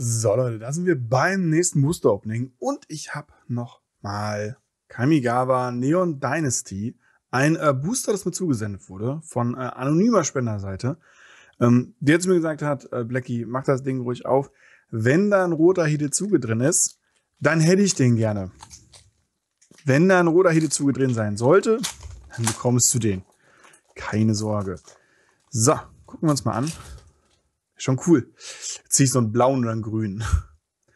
So Leute, da sind wir beim nächsten Booster Opening und ich habe noch mal Kamigawa Neon Dynasty, ein äh, Booster, das mir zugesendet wurde von äh, anonymer Spenderseite, ähm, der zu mir gesagt hat, äh, Blackie, mach das Ding ruhig auf. Wenn da ein roter Hidezuge drin ist, dann hätte ich den gerne. Wenn da ein roter Hidezuge drin sein sollte, dann bekommst du den. Keine Sorge. So, gucken wir uns mal an, Schon cool. Jetzt zieh ich so einen blauen oder einen grünen. Oh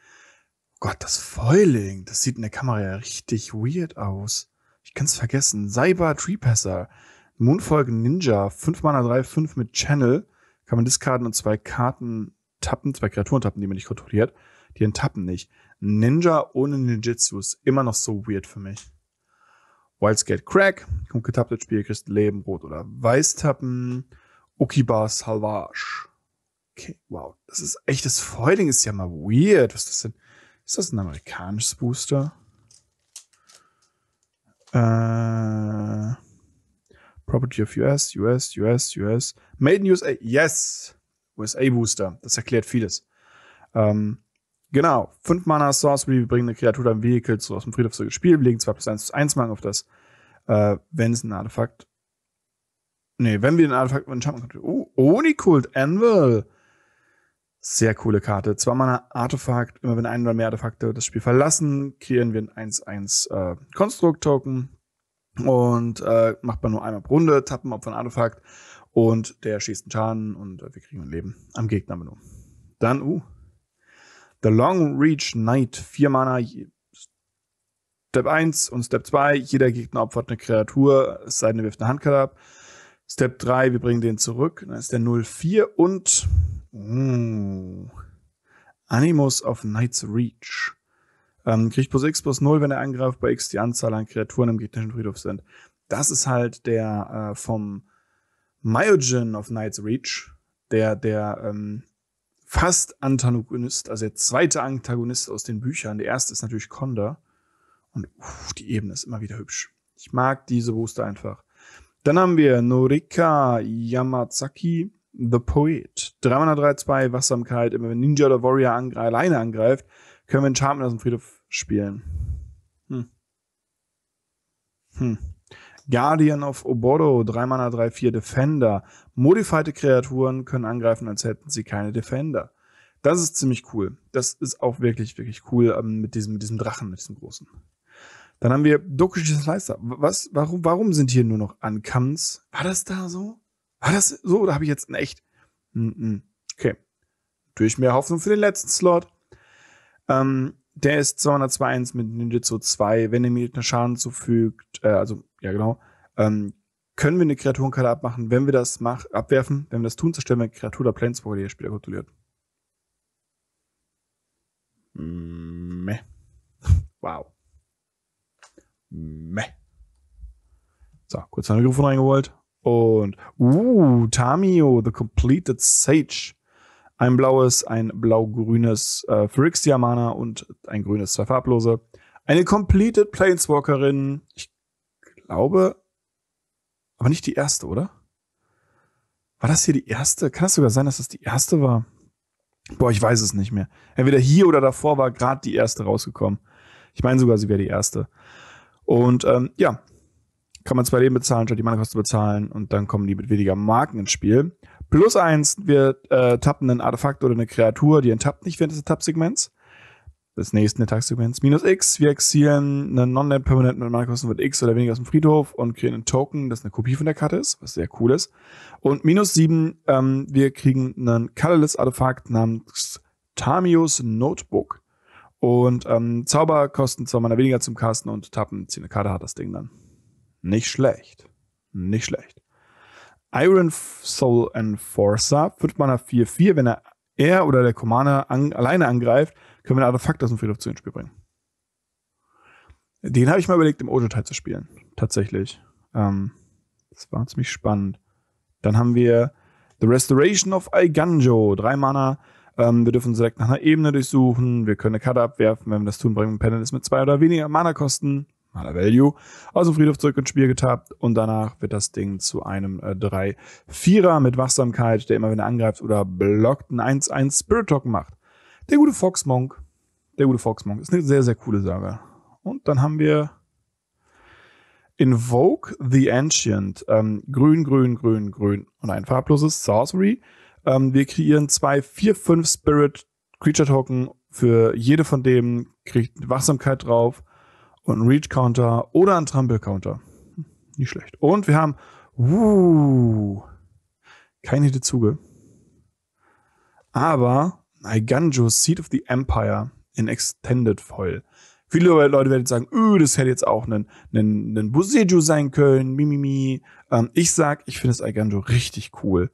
Gott, das Feuling. Das sieht in der Kamera ja richtig weird aus. Ich kann's vergessen. Cyber Tree Passer. Moonfolk Ninja. 5-3, 5 mit Channel. Kann man discarden und zwei Karten tappen, zwei Kreaturen tappen, die man nicht kontrolliert. Die enttappen nicht. Ninja ohne Ninjitsu ist immer noch so weird für mich. Wildscale Crack, kommt getappt, getapptes Spiel, kriegst Leben, Rot oder Weiß tappen. Okibas Salvage. Okay, wow. Das ist echt, das Feuling ist ja mal weird. Was ist das denn? Ist das ein amerikanisches Booster? Äh, Property of US, US, US, US. Made in USA. Yes! USA Booster. Das erklärt vieles. Ähm, genau. 5 Mana Source, wir bringen eine Kreatur am Vehicle zu, aus dem Friedhof zu Spiel, legen 2 plus 1 zu 1 Mann auf das, äh, wenn es ein Artefakt. Nee, wenn wir den Artefakt mit Oh, Onikult Anvil. Sehr coole Karte. Zwei Mana Artefakt. Immer wenn ein oder mehr Artefakte das Spiel verlassen, kreieren wir ein 1-1 äh, konstrukt Construct-Token. Und äh, macht man nur einmal pro Runde, tappen Opfer ein Artefakt. Und der schießt einen Schaden und äh, wir kriegen ein Leben am Gegner nur. Dann, uh. The Long Reach Knight. Vier Mana. Step 1 und Step 2. Jeder Gegner opfert eine Kreatur, es sei denn, er wirft eine Handkarte ab. Step 3, wir bringen den zurück. Dann ist der 0-4 und Uh. Animus of Night's Reach. Ähm, kriegt plus X plus 0, wenn er angreift, bei X die Anzahl an Kreaturen im gegnerischen Friedhof sind. Das ist halt der äh, vom Myogen of Night's Reach, der, der ähm, fast Antagonist, also der zweite Antagonist aus den Büchern. Der erste ist natürlich Konda. Und uff, die Ebene ist immer wieder hübsch. Ich mag diese Booster einfach. Dann haben wir Norika Yamazaki. The Poet. 3 2 Wachsamkeit. Immer wenn Ninja oder Warrior angre alleine angreift, können wir Enchantment aus dem Friedhof spielen. Hm. Hm. Guardian of Obodo, 3 Mana 3, 4 Defender. Modifizierte Kreaturen können angreifen, als hätten sie keine Defender. Das ist ziemlich cool. Das ist auch wirklich, wirklich cool ähm, mit, diesem, mit diesem Drachen, mit diesem großen. Dann haben wir Dokushis Leister. Was, warum, warum sind hier nur noch Ankams? War das da so? War das so oder habe ich jetzt ein echt? Mm-mm. Okay. Natürlich mehr Hoffnung für den letzten Slot. Ähm, der ist 202.1 mit Ninjutsu 2. Wenn er der Gegner Schaden zufügt, äh, also, ja genau, ähm, können wir eine Kreaturenkarte abmachen. Wenn wir das mach, abwerfen, wenn wir das tun, zerstören wir eine Kreatur oder Planeswalker, die der Spieler kontrolliert. Mm, meh. Wow. Meh. So, kurz ein Mikrofon reingeholt. Und, uh, Tamio, The Completed Sage. Ein blaues, ein blau-grünes äh, Phyrexia Mana und ein grünes, zwei farblose. Eine Completed Planeswalkerin. Ich glaube, aber nicht die erste, oder? War das hier die erste? Kann es sogar sein, dass das die erste war? Boah, ich weiß es nicht mehr. Entweder hier oder davor war gerade die erste rausgekommen. Ich meine sogar, sie wäre die erste. Und ähm, ja, kann man zwei Leben bezahlen, statt die Mana-Kosten bezahlen und dann kommen die mit weniger Marken ins Spiel. Plus eins, wir äh, tappen einen Artefakt oder eine Kreatur, die enttappt nicht während des Tapp-Segments. Des nächsten Attack-Segments. Minus X, wir exilieren einen Non-Land-Permanent mit Mana-Kosten mit X oder weniger aus dem Friedhof und kriegen einen Token, das eine Kopie von der Karte ist, was sehr cool ist. Und minus sieben, ähm, wir kriegen einen Colorless-Artefakt namens Tamios Notebook. Und ähm, Zauber kosten zwar mal weniger zum Kasten und tappen, ziehen eine Karte, hat das Ding dann. Nicht schlecht. Nicht schlecht. Iron Soul Enforcer, 5 Mana 4-4. Wenn er, er oder der Commander an, alleine angreift, können wir ein Artefakt aus dem Friedhof zu ins Spiel bringen. Den habe ich mal überlegt, im Ojo-Teil zu spielen. Tatsächlich. Ähm, das war ziemlich spannend. Dann haben wir The Restoration of Aiganjo. Drei Mana. Ähm, wir dürfen direkt nach einer Ebene durchsuchen. Wir können eine Karte abwerfen. Wenn wir das tun, bringen wir ein Panel mit zwei oder weniger Mana-Kosten. Maler Value aus also dem Friedhof zurück ins Spiel getappt und danach wird das Ding zu einem äh, 3-4er mit Wachsamkeit, der immer wenn er angreift oder blockt, ein 1-1 Spirit Token macht. Der gute Fox Monk, der gute Fox Monk, ist eine sehr, sehr coole Sache. Und dann haben wir Invoke the Ancient. Ähm, grün, grün, grün, grün und ein farbloses Sorcery. Ähm, wir kreieren zwei 4-5 Spirit Creature Token. Für jede von denen, kriegt Wachsamkeit drauf und einen Reach-Counter oder einen Trample-Counter. Nicht schlecht. Und wir haben uh, keine Dezuge. Aber Naiganjo, Seat of the Empire in Extended Foil. Viele Leute werden sagen, öh, das hätte jetzt auch ein, ein, ein Buseju sein können, mimimi. Ähm, ich sag, ich finde das Aiganjo richtig cool.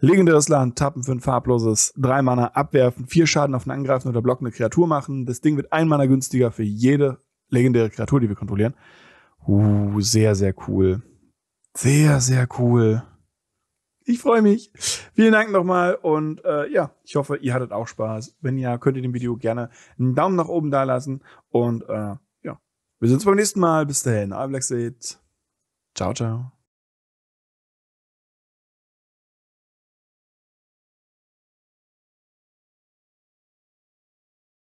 Legendäres Land, tappen für ein farbloses, drei Mana abwerfen, vier Schaden auf einen angreifende oder blockende Kreatur machen. Das Ding wird ein Mana günstiger für jede legendäre Kreatur, die wir kontrollieren. Uh, sehr, sehr cool. Sehr, sehr cool. Ich freue mich. Vielen Dank nochmal und äh, ja, ich hoffe, ihr hattet auch Spaß. Wenn ja, könnt ihr dem Video gerne einen Daumen nach oben dalassen und äh, ja, wir sehen uns beim nächsten Mal. Bis dahin, I've Ciao, ciao.